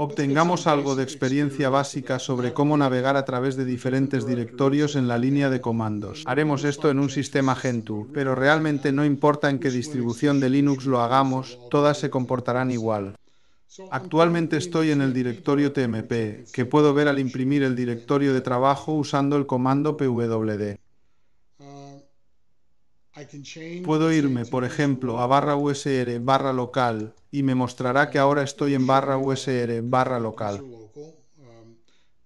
obtengamos algo de experiencia básica sobre cómo navegar a través de diferentes directorios en la línea de comandos. Haremos esto en un sistema Gentoo, pero realmente no importa en qué distribución de Linux lo hagamos, todas se comportarán igual. Actualmente estoy en el directorio TMP, que puedo ver al imprimir el directorio de trabajo usando el comando pwd. Puedo irme, por ejemplo, a barra usr barra local y me mostrará que ahora estoy en barra usr barra local. Um,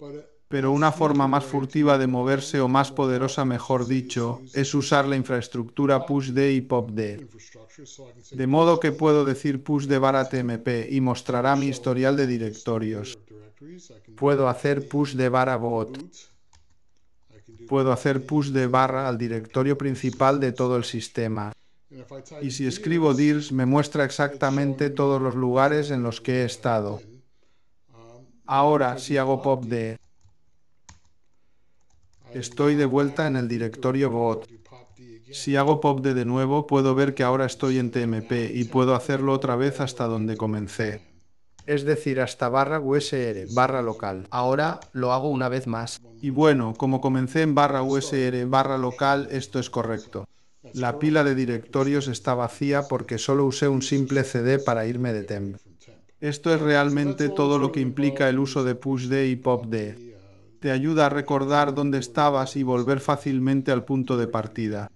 uh, Pero una forma más furtiva de moverse o más poderosa, mejor dicho, es usar la infraestructura pushD y popD. De modo que puedo decir pushD barra tmp y mostrará mi historial de directorios. Puedo hacer pushD barra bot puedo hacer push de barra al directorio principal de todo el sistema. Y si escribo dirs, me muestra exactamente todos los lugares en los que he estado. Ahora, si hago pop de... Estoy de vuelta en el directorio bot. Si hago pop de de nuevo, puedo ver que ahora estoy en TMP y puedo hacerlo otra vez hasta donde comencé es decir, hasta barra USR, barra local. Ahora lo hago una vez más. Y bueno, como comencé en barra USR, barra local, esto es correcto. La pila de directorios está vacía porque solo usé un simple CD para irme de temp. Esto es realmente todo lo que implica el uso de pushD y popD. Te ayuda a recordar dónde estabas y volver fácilmente al punto de partida.